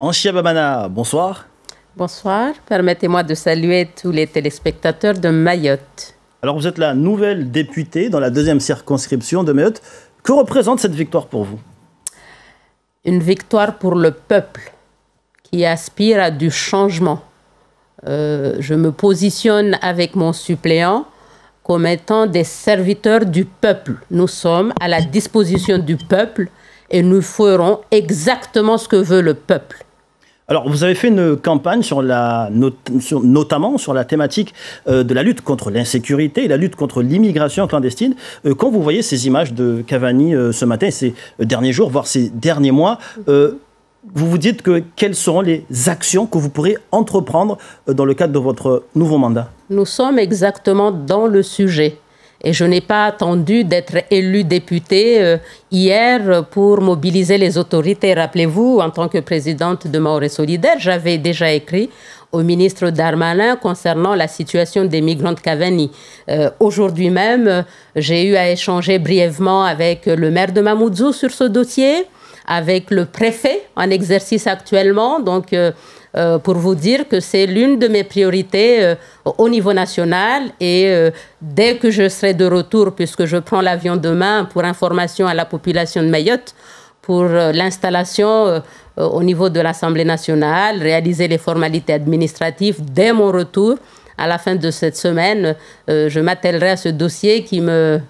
Anshia Babana, bonsoir. Bonsoir, permettez-moi de saluer tous les téléspectateurs de Mayotte. Alors vous êtes la nouvelle députée dans la deuxième circonscription de Mayotte. Que représente cette victoire pour vous Une victoire pour le peuple qui aspire à du changement. Euh, je me positionne avec mon suppléant comme étant des serviteurs du peuple. Nous sommes à la disposition du peuple et nous ferons exactement ce que veut le peuple. Alors, vous avez fait une campagne sur la, notamment sur la thématique euh, de la lutte contre l'insécurité et la lutte contre l'immigration clandestine. Euh, quand vous voyez ces images de Cavani euh, ce matin, ces derniers jours, voire ces derniers mois, vous vous dites que quelles seront les actions que vous pourrez entreprendre dans le cadre de votre nouveau mandat Nous sommes exactement dans le sujet. Et je n'ai pas attendu d'être élu député euh, hier pour mobiliser les autorités. Rappelez-vous, en tant que présidente de Maoré Solidaire, j'avais déjà écrit au ministre Darmanin concernant la situation des migrants de Cavani. Euh, aujourd'hui même, j'ai eu à échanger brièvement avec le maire de Mamoudzou sur ce dossier avec le préfet en exercice actuellement. Donc, euh, euh, pour vous dire que c'est l'une de mes priorités euh, au niveau national. Et dès que je serai de retour, puisque je prends l'avion demain pour information à la population de Mayotte, pour l'installation au niveau de l'Assemblée nationale, réaliser les formalités administratives dès mon retour, à la fin de cette semaine, je m'attellerai à ce dossier qui me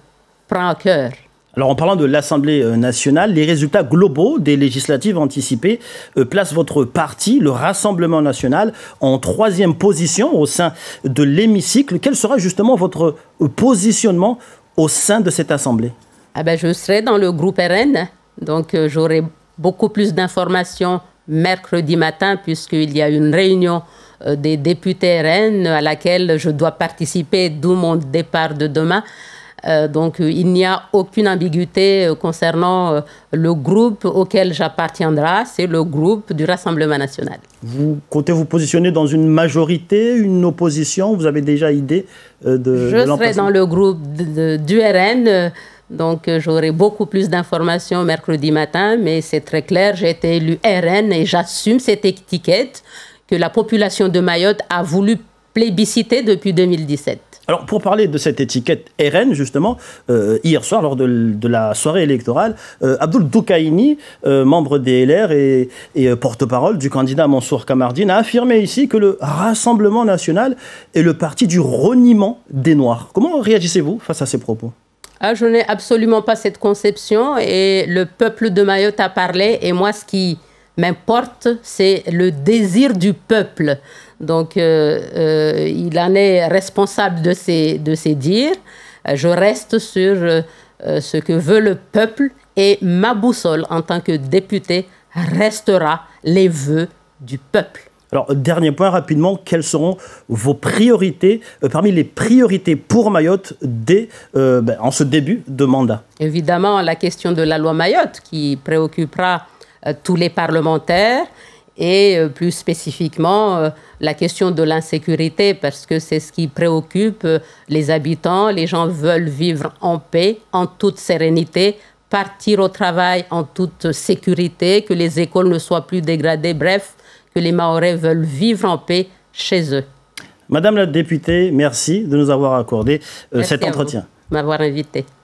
prend à cœur. Alors en parlant de l'Assemblée euh, nationale, les résultats globaux des législatives anticipées euh, placent votre parti, le Rassemblement national, en troisième position au sein de l'hémicycle. Quel sera justement votre euh, positionnement au sein de cette Assemblée ah ben, Je serai dans le groupe RN, donc j'aurai beaucoup plus d'informations mercredi matin puisqu'il y a une réunion des députés RN à laquelle je dois participer, d'où mon départ de demain. Euh, donc euh, il n'y a aucune ambiguïté euh, concernant le groupe auquel j'appartiendrai, c'est le groupe du Rassemblement national. Vous comptez vous positionner dans une majorité, une opposition Vous avez déjà idée de... Je serai dans le groupe du RN. Donc j'aurai beaucoup plus d'informations mercredi matin, mais c'est très clair, j'ai été élu RN et j'assume cette étiquette que la population de Mayotte a voulu plébiscité depuis 2017. Alors, pour parler de cette étiquette RN, justement, euh, hier soir, lors de, la soirée électorale, euh, Abdul Doukaini, euh, membre des LR et, porte-parole du candidat Mansour Kamardine, a affirmé ici que le Rassemblement national est le parti du reniement des Noirs. Comment réagissez-vous face à ces propos ah, Je n'ai absolument pas cette conception et le peuple de Mayotte a parlé et moi, ce qui m'importe, c'est le désir du peuple donc, euh, euh, il en est responsable de ses, de dires. Euh, je reste sur ce que veut le peuple et ma boussole en tant que député restera les vœux du peuple. Alors, dernier point rapidement, quelles seront vos priorités, parmi les priorités pour Mayotte ben, en ce début de mandat Évidemment, la question de la loi Mayotte qui préoccupera tous les parlementaires et euh, plus spécifiquement euh, la question de l'insécurité parce que c'est ce qui préoccupe euh, les habitants. Les gens veulent vivre en paix, en toute sérénité, partir au travail en toute sécurité, que les écoles ne soient plus dégradées, bref, que les Maorais veulent vivre en paix chez eux. Madame la députée, merci de nous avoir accordé cet entretien. M'avoir invité.